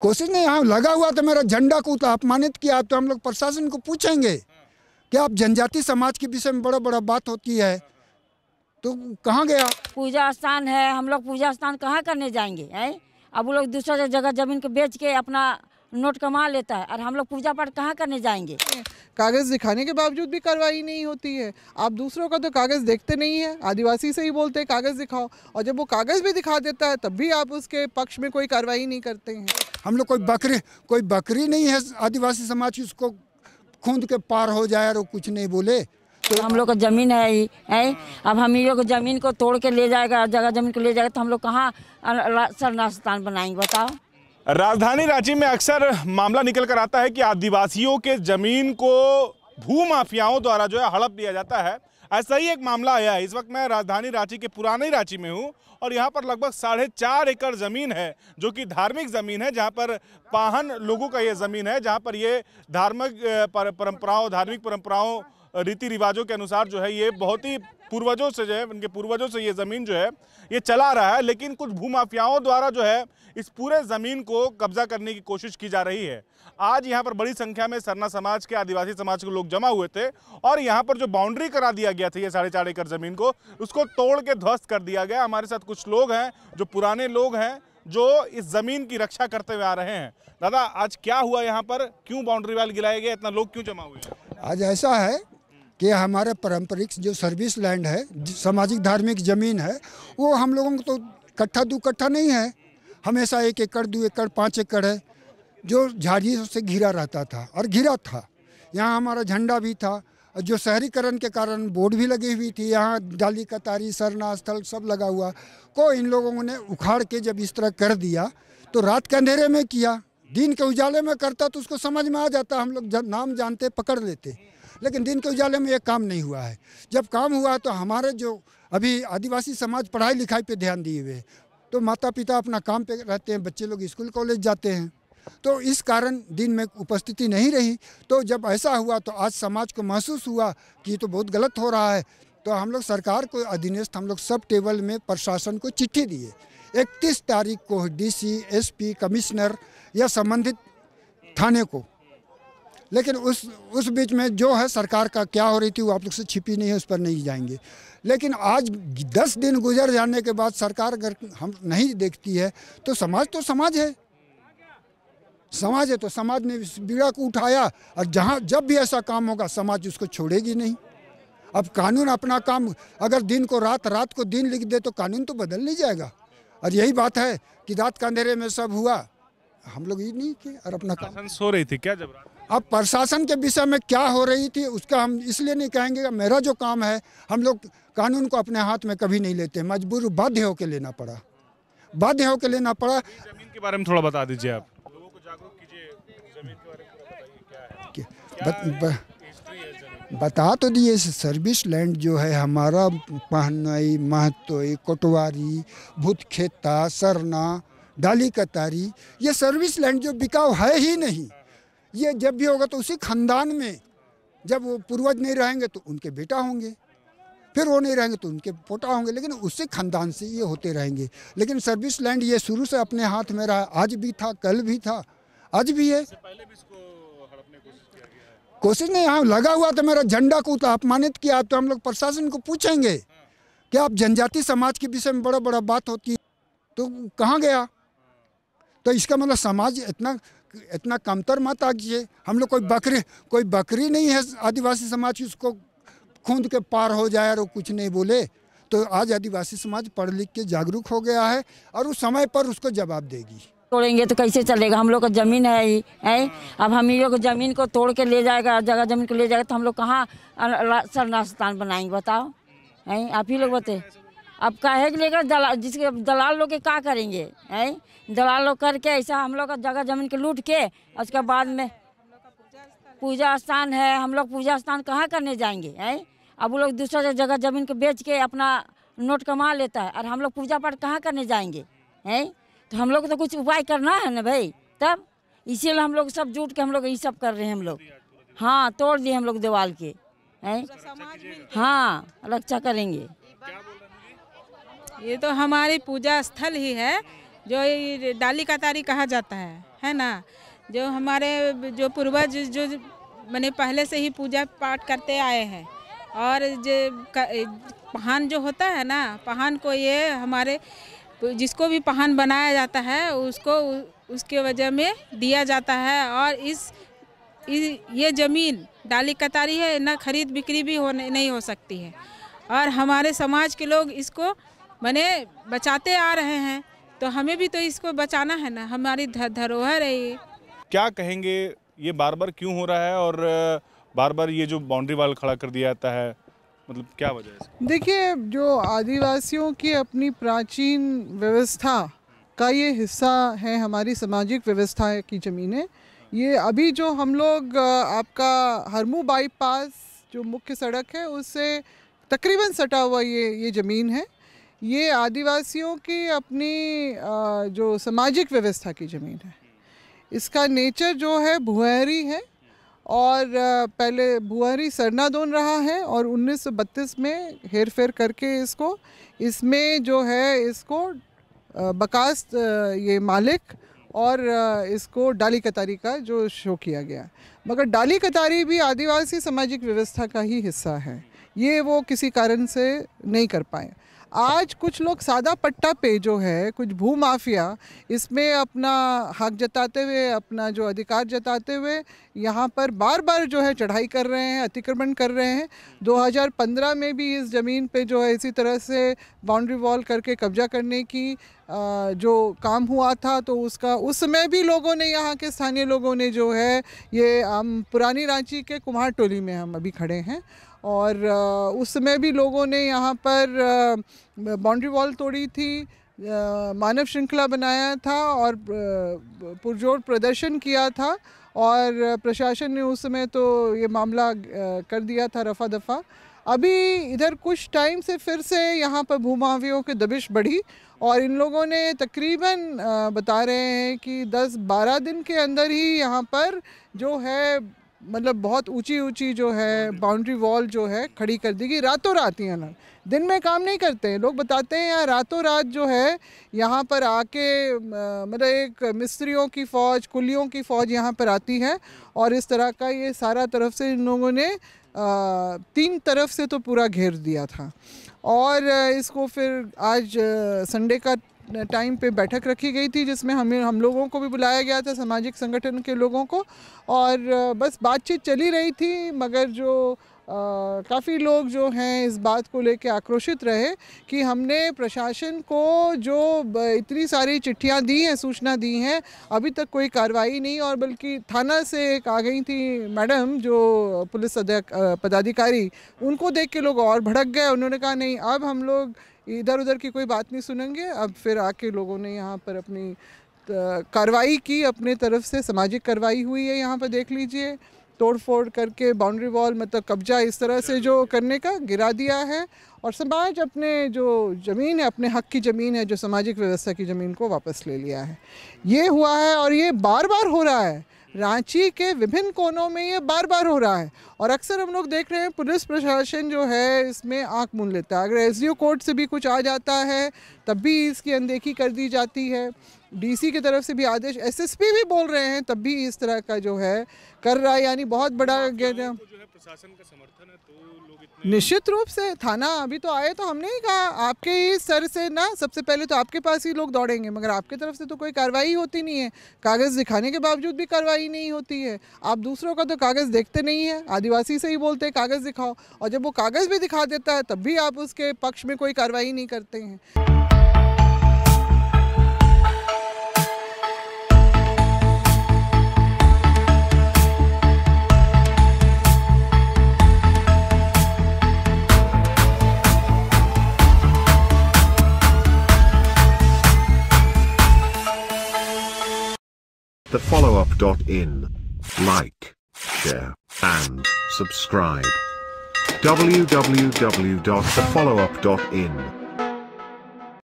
कोशिश नहीं हाँ लगा हुआ तो मेरा झंडा को तो अपमानित किया तो हम लोग प्रशासन को पूछेंगे कि आप जनजाति समाज के विषय में बड़ा बड़ा बात होती है तो कहाँ गया पूजा स्थान है हम लोग पूजा स्थान कहाँ करने जाएंगे है अब वो लोग दूसरा जगह जमीन को बेच के अपना नोट कमा लेता है और हम लोग पूजा पाठ कहाँ करने जाएंगे कागज़ दिखाने के बावजूद भी कार्रवाई नहीं होती है आप दूसरों का तो कागज़ देखते नहीं है आदिवासी से ही बोलते हैं कागज़ दिखाओ और जब वो कागज़ भी दिखा देता है तब भी आप उसके पक्ष में कोई कार्रवाई नहीं करते हैं हम लोग कोई बकरी कोई बकरी नहीं है आदिवासी समाज की उसको खूंद के पार हो जाए और कुछ नहीं बोले तो हम लोग का ज़मीन है ही है अब हम लोग ज़मीन को तोड़ के ले जाएगा जगह ज़मीन को ले जाएगा तो हम लोग कहाँ सरना स्थान बनाएंगे बताओ राजधानी रांची में अक्सर मामला निकल कर आता है कि आदिवासियों के ज़मीन को भू माफियाओं द्वारा जो है हड़प दिया जाता है ऐसा ही एक मामला आया है इस वक्त मैं राजधानी रांची के पुराने रांची में हूँ और यहाँ पर लगभग साढ़े चार एकड़ ज़मीन है जो कि धार्मिक ज़मीन है जहाँ पर पाहन लोगों का ये ज़मीन है जहाँ पर ये धार्मिक परंपराओं धार्मिक परंपराओं रीति रिवाजों के अनुसार जो है ये बहुत ही पूर्वजों से जो है उनके पूर्वजों से ये ज़मीन जो है ये चला रहा है लेकिन कुछ भूमाफियाओं द्वारा जो है इस पूरे ज़मीन को कब्जा करने की कोशिश की जा रही है आज यहाँ पर बड़ी संख्या में सरना समाज के आदिवासी समाज के लोग जमा हुए थे और यहाँ पर जो बाउंड्री करा दिया गया था ये साढ़े चार एकड़ ज़मीन को उसको तोड़ के ध्वस्त कर दिया गया हमारे साथ कुछ लोग हैं जो पुराने लोग हैं जो इस ज़मीन की रक्षा करते हुए आ रहे हैं दादा आज क्या हुआ यहाँ पर क्यों बाउंड्री वाल गिराया गया इतना लोग क्यों जमा हुए आज ऐसा है कि हमारे पारंपरिक जो सर्विस लैंड है सामाजिक धार्मिक ज़मीन है वो हम लोगों को तो कट्ठा दो कट्ठा नहीं है हमेशा एक एकड़ दो एकड़ पाँच एकड़ है जो झाड़ियों से घिरा रहता था और घिरा था यहाँ हमारा झंडा भी था जो शहरीकरण के कारण बोर्ड भी लगी हुई थी यहाँ डाली कतारी सरना स्थल सब लगा हुआ को इन लोगों ने उखाड़ के जब इस तरह कर दिया तो रात के अंधेरे में किया दिन के उजाले में करता तो उसको समझ में आ जाता हम लोग नाम जानते पकड़ लेते लेकिन दिन के उजाले में एक काम नहीं हुआ है जब काम हुआ तो हमारे जो अभी आदिवासी समाज पढ़ाई लिखाई पे ध्यान दिए हुए तो माता पिता अपना काम पे रहते हैं बच्चे लोग स्कूल कॉलेज जाते हैं तो इस कारण दिन में उपस्थिति नहीं रही तो जब ऐसा हुआ तो आज समाज को महसूस हुआ कि तो बहुत गलत हो रहा है तो हम लोग सरकार को अधीनस्थ हम लोग सब टेबल में प्रशासन को चिट्ठी दिए इकतीस तारीख को डीसी एसपी कमिश्नर या संबंधित थाने को लेकिन उस उस बीच में जो है सरकार का क्या हो रही थी वो आप लोग से छिपी नहीं है उस पर नहीं जाएंगे लेकिन आज दस दिन गुजर जाने के बाद सरकार अगर हम नहीं देखती है तो समाज तो समाज है समाज है तो समाज ने बीड़ा को उठाया और जहाँ जब भी ऐसा काम होगा समाज उसको छोड़ेगी नहीं अब कानून अपना काम अगर दिन को रात रात को दिन लिख दे तो कानून तो बदल नहीं जाएगा और यही बात है कि रात का अंधेरे में सब हुआ हम लोग ये नहीं किए और अपना काम सो रही थी क्या जब रात अब प्रशासन के विषय में क्या हो रही थी उसका हम इसलिए नहीं कहेंगे मेरा जो काम है हम लोग कानून को अपने हाथ में कभी नहीं लेते मजबूर बाध्य होकर लेना पड़ा बाध्य होकर लेना पड़ा जमीन के बारे में थोड़ा बता दीजिए आप लोगों को जागरूक कीजिए बता तो दिए सर्विस लैंड जो है हमारा पहनाई महतोई कोटवारी भूतखेता सरना डाली कतारी ये सर्विस लैंड जो बिकाऊ है ही नहीं ये जब भी होगा तो उसी खानदान में जब वो पूर्वज नहीं रहेंगे तो उनके बेटा होंगे फिर वो नहीं रहेंगे तो उनके पोटा होंगे लेकिन उसी खानदान से ये होते रहेंगे लेकिन सर्विस लैंड ये शुरू से अपने हाथ में रहा आज भी था कल भी था आज भी है कोशिश नहीं हाँ लगा हुआ तो मेरा झंडा को अपमानित किया तो हम लोग प्रशासन को पूछेंगे कि आप जनजाति समाज के विषय में बड़ा बड़ा बात होती है तो कहाँ गया तो इसका मतलब समाज इतना इतना कमतर मत आगिए हम लोग कोई बकरी कोई बकरी नहीं है आदिवासी समाज की उसको खूंद के पार हो जाए और कुछ नहीं बोले तो आज आदिवासी समाज पढ़ लिख के जागरूक हो गया है और उस समय पर उसको जवाब देगी तोड़ेंगे तो कैसे चलेगा हम लोग का ज़मीन है ही है अब हम ही लोग ज़मीन को तोड़ के ले जाएगा जगह ज़मीन को ले जाएगा तो हम लोग कहाँ स्थान बनाएंगे बताओ है आप ही लोग बताए अब कहे लेकर दलाल जिसके दलाल लोग के का करेंगे हैं दलाल लोग करके ऐसा हम लोग का जगह जमीन के लूट के उसके बाद में पूजा स्थान है हम लोग पूजा स्थान कहाँ करने जाएंगे हैं अब वो लोग दूसरा जगह जमीन को बेच के अपना नोट कमा लेता है और हम लोग पूजा पाठ कहाँ करने जाएंगे हैं तो हम लोग को तो कुछ उपाय करना है ना भाई तब इसीलिए हम लोग सब जुट के हम लोग ये सब कर रहे हैं हम लोग हाँ तोड़ दिए हम लोग दीवाल के हैं हाँ रक्षा करेंगे ये तो हमारी पूजा स्थल ही है जो डाली कतारी कहा जाता है है ना जो हमारे जो पूर्वज जो मैंने पहले से ही पूजा पाठ करते आए हैं और जो पहान जो होता है ना पहान को ये हमारे जिसको भी पहान बनाया जाता है उसको उसके वजह में दिया जाता है और इस, इस ये ज़मीन डाली कतारी है ना खरीद बिक्री भी हो नहीं हो सकती है और हमारे समाज के लोग इसको मैंने बचाते आ रहे हैं तो हमें भी तो इसको बचाना है ना हमारी धरोहर है ये क्या कहेंगे ये बार बार क्यों हो रहा है और बार बार ये जो बाउंड्री वाल खड़ा कर दिया जाता है मतलब क्या वजह है देखिए जो आदिवासियों की अपनी प्राचीन व्यवस्था का ये हिस्सा है हमारी सामाजिक व्यवस्था की ज़मीनें ये अभी जो हम लोग आपका हरमू बाईपास जो मुख्य सड़क है उससे तकरीबन सटा हुआ ये ये ज़मीन है ये आदिवासियों की अपनी जो सामाजिक व्यवस्था की ज़मीन है इसका नेचर जो है भुआरी है और पहले भुआरी सरनादोन रहा है और 1932 में हेर फेर करके इसको इसमें जो है इसको बकास ये मालिक और इसको डाली कतारी का जो शो किया गया मगर डाली कतारी भी आदिवासी सामाजिक व्यवस्था का ही हिस्सा है ये वो किसी कारण से नहीं कर पाए आज कुछ लोग सादा पट्टा पे जो है कुछ भू माफिया इसमें अपना हक जताते हुए अपना जो अधिकार जताते हुए यहाँ पर बार बार जो है चढ़ाई कर रहे हैं अतिक्रमण कर रहे हैं 2015 में भी इस ज़मीन पे जो है इसी तरह से बाउंड्री वॉल करके कब्जा करने की जो काम हुआ था तो उसका उसमें भी लोगों ने यहाँ के स्थानीय लोगों ने जो है ये हम पुरानी रांची के कुम्हार टोली में हम अभी खड़े हैं और उस समय भी लोगों ने यहाँ पर बाउंड्री वॉल तोड़ी थी मानव श्रृंखला बनाया था और पुरजोर प्रदर्शन किया था और प्रशासन ने उस समय तो ये मामला कर दिया था रफा दफ़ा अभी इधर कुछ टाइम से फिर से यहाँ पर भूमावियों की दबिश बढ़ी और इन लोगों ने तकरीबन बता रहे हैं कि 10-12 दिन के अंदर ही यहाँ पर जो है मतलब बहुत ऊंची ऊंची जो है बाउंड्री वॉल जो है खड़ी कर दी गई रातों रात ही अलग दिन में काम नहीं करते हैं लोग बताते हैं यहाँ रातों रात जो है यहाँ पर आके मतलब एक मिस्त्रियों की फ़ौज कुलियों की फ़ौज यहाँ पर आती है और इस तरह का ये सारा तरफ से इन लोगों ने तीन तरफ से तो पूरा घेर दिया था और इसको फिर आज संडे का टाइम पे बैठक रखी गई थी जिसमें हमें हम लोगों को भी बुलाया गया था सामाजिक संगठन के लोगों को और बस बातचीत चली रही थी मगर जो काफ़ी लोग जो हैं इस बात को लेके आक्रोशित रहे कि हमने प्रशासन को जो इतनी सारी चिट्ठियां दी हैं सूचना दी हैं अभी तक कोई कार्रवाई नहीं और बल्कि थाना से एक आ गई थी मैडम जो पुलिस पदाधिकारी उनको देख के लोग और भड़क गए उन्होंने कहा नहीं अब हम लोग इधर उधर की कोई बात नहीं सुनेंगे अब फिर आके लोगों ने यहाँ पर अपनी कार्रवाई की अपने तरफ से सामाजिक कार्रवाई हुई है यहाँ पर देख लीजिए तोड़ फोड़ करके बाउंड्री वॉल मतलब कब्जा इस तरह से जो करने का गिरा दिया है और समाज अपने जो ज़मीन है अपने हक की ज़मीन है जो सामाजिक व्यवस्था की ज़मीन को वापस ले लिया है ये हुआ है और ये बार बार हो रहा है रांची के विभिन्न कोनों में ये बार बार हो रहा है और अक्सर हम लोग देख रहे हैं पुलिस प्रशासन जो है इसमें आंख मूल लेता है अगर एस कोर्ट से भी कुछ आ जाता है तब भी इसकी अनदेखी कर दी जाती है डीसी की तरफ से भी आदेश एसएसपी भी बोल रहे हैं तब भी इस तरह का जो है कर रहा है यानी बहुत बड़ा तो प्रशासन का समर्थन है तो लोग निश्चित रूप से थाना अभी तो आए तो हमने ही कहा आपके ही सर से ना सबसे पहले तो आपके पास ही लोग दौड़ेंगे मगर आपके तरफ से तो कोई कार्रवाई होती नहीं है कागज़ दिखाने के बावजूद भी कार्रवाई नहीं होती है आप दूसरों का तो कागज़ देखते नहीं है आदिवासी से ही बोलते हैं कागज़ दिखाओ और जब वो कागज़ भी दिखा देता है तब भी आप उसके पक्ष में कोई कार्रवाई नहीं करते हैं the followup.in. In. Like, share, and subscribe. www.thefollowup.in